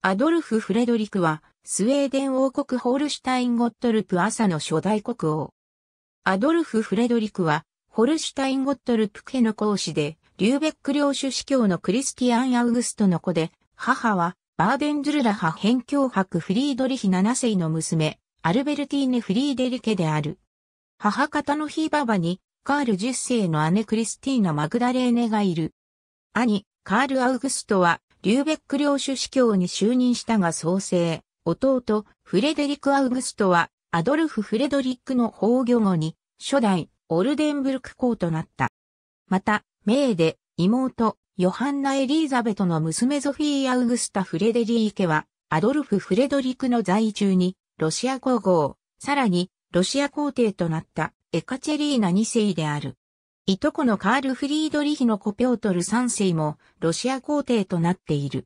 アドルフ・フレドリクは、スウェーデン王国ホールシュタイン・ゴットルプ朝の初代国王。アドルフ・フレドリクは、ホルシュタイン・ゴットルプ家の講師で、リューベック領主司教のクリスティアン・アウグストの子で、母は、バーデンズルラ派辺境伯フリードリヒ7世の娘、アルベルティーネ・フリーデリケである。母方のヒーババに、カール10世の姉クリスティーナ・マグダレーネがいる。兄、カール・アウグストは、リューベック領主司教に就任したが創生、弟、フレデリク・アウグストは、アドルフ・フレドリックの崩御後に、初代、オルデンブルク公となった。また、メーデ、妹、ヨハンナ・エリーザベトの娘ゾフィー・アウグスタ・フレデリー家は、アドルフ・フレドリックの在中に、ロシア皇后、さらに、ロシア皇帝となった、エカチェリーナ2世である。いとこのカール・フリードリヒの子ピョートル3世もロシア皇帝となっている。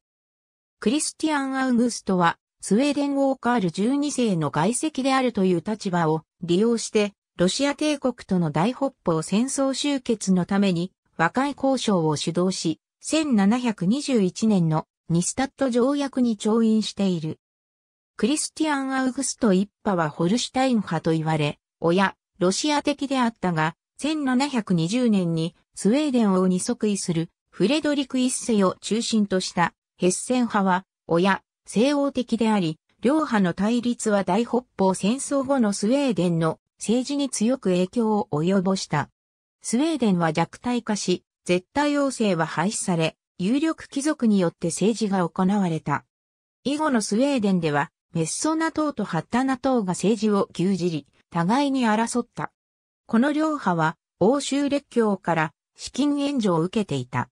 クリスティアン・アウグストはスウェーデン王カール12世の外籍であるという立場を利用してロシア帝国との大北方戦争終結のために和解交渉を主導し、1721年のニスタット条約に調印している。クリスティアン・アウグスト一派はホルシュタイン派と言われ、親、ロシア的であったが、1720年にスウェーデン王に即位するフレドリク一世を中心としたヘッセン派は、親、西欧的であり、両派の対立は大北方戦争後のスウェーデンの政治に強く影響を及ぼした。スウェーデンは弱体化し、絶対王政は廃止され、有力貴族によって政治が行われた。以後のスウェーデンでは、メッソナ党とハッタナ党が政治を牛耳り、互いに争った。この両派は欧州列強から資金援助を受けていた。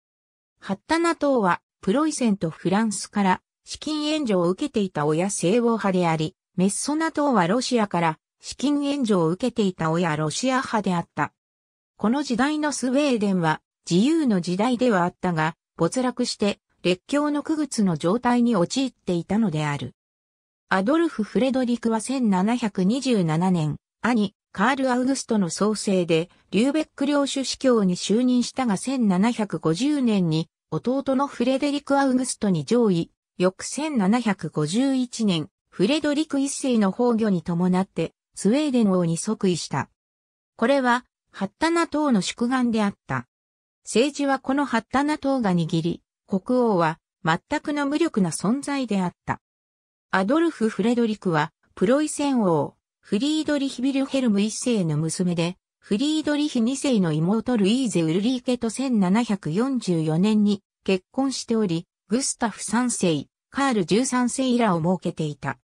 ハッタナ党はプロイセンとフランスから資金援助を受けていた親西欧派であり、メッソナ党はロシアから資金援助を受けていた親ロシア派であった。この時代のスウェーデンは自由の時代ではあったが、没落して列強の区別の状態に陥っていたのである。アドルフ・フレドリクは1727年、兄、カール・アウグストの創生で、リューベック領主司教に就任したが1750年に、弟のフレデリク・アウグストに上位、翌1751年、フレドリク一世の崩御に伴って、スウェーデン王に即位した。これは、ハッタナ島の宿願であった。政治はこのハッタナ島が握り、国王は全くの無力な存在であった。アドルフ・フレドリクは、プロイセン王、フリードリヒ・ビルヘルム一世の娘で、フリードリヒ二世の妹ルイーゼ・ウルリーケと1744年に結婚しており、グスタフ三世、カール13世以らを設けていた。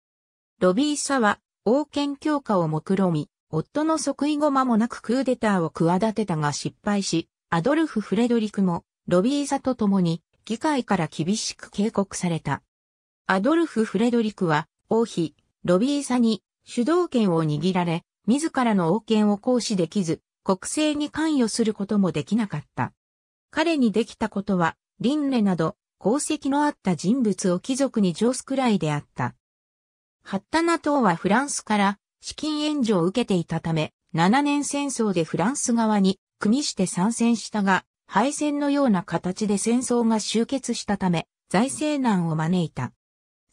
ロビーサは、王権強化を目論み、夫の即位後間もなくクーデターを企てたが失敗し、アドルフ・フレドリクも、ロビーサと共に、議会から厳しく警告された。アドルフ・フレドリクは、王妃、ロビーサに、主導権を握られ、自らの王権を行使できず、国政に関与することもできなかった。彼にできたことは、輪廻など、功績のあった人物を貴族に上すくらいであった。ハッタナ島はフランスから資金援助を受けていたため、7年戦争でフランス側に組して参戦したが、敗戦のような形で戦争が終結したため、財政難を招いた。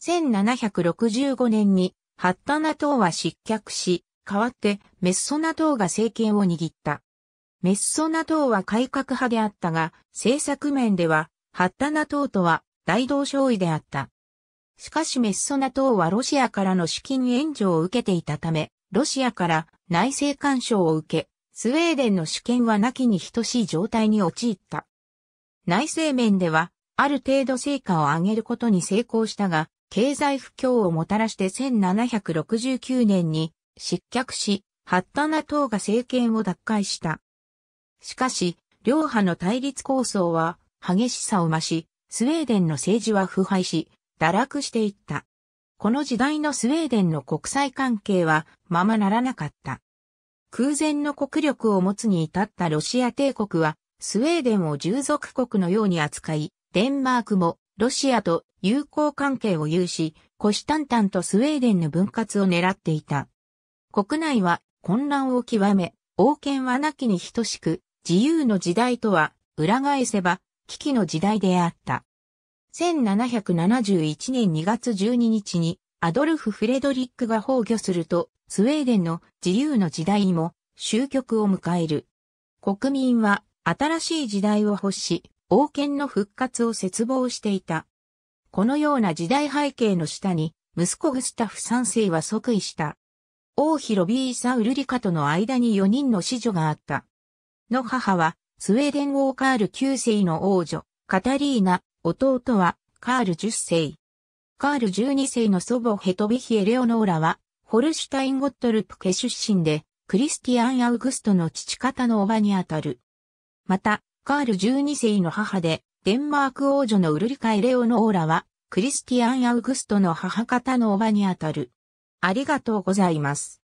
1765年にハッタナ党は失脚し、代わってメッソナ党が政権を握った。メッソナ党は改革派であったが、政策面では、ハッタナ党とは大同少尉であった。しかしメッソナ党はロシアからの資金援助を受けていたため、ロシアから内政干渉を受け、スウェーデンの主権はなきに等しい状態に陥った。内政面では、ある程度成果を上げることに成功したが、経済不況をもたらして1769年に失脚し、ハッタナ党が政権を奪回した。しかし、両派の対立構想は激しさを増し、スウェーデンの政治は腐敗し、堕落していった。この時代のスウェーデンの国際関係はままならなかった。空前の国力を持つに至ったロシア帝国は、スウェーデンを従属国のように扱い、デンマークもロシアと友好関係を有し、虎視眈々とスウェーデンの分割を狙っていた。国内は混乱を極め、王権はなきに等しく、自由の時代とは裏返せば危機の時代であった。1771年2月12日にアドルフ・フレドリックが崩御すると、スウェーデンの自由の時代も終局を迎える。国民は新しい時代を欲し、王権の復活を絶望していた。このような時代背景の下に、息子グスタフ3世は即位した。王妃ロビーサ・ウルリカとの間に4人の子女があった。の母は、スウェーデン王カール9世の王女、カタリーナ、弟は、カール10世。カール12世の祖母ヘトビヒ・エレオノーラは、ホルシュタイン・ゴットルプ家出身で、クリスティアン・アウグストの父方の叔母にあたる。また、カール12世の母で、デンマーク王女のウルリカ・エレオノーラは、クリスティアン・アウグストの母方のおばにあたる。ありがとうございます。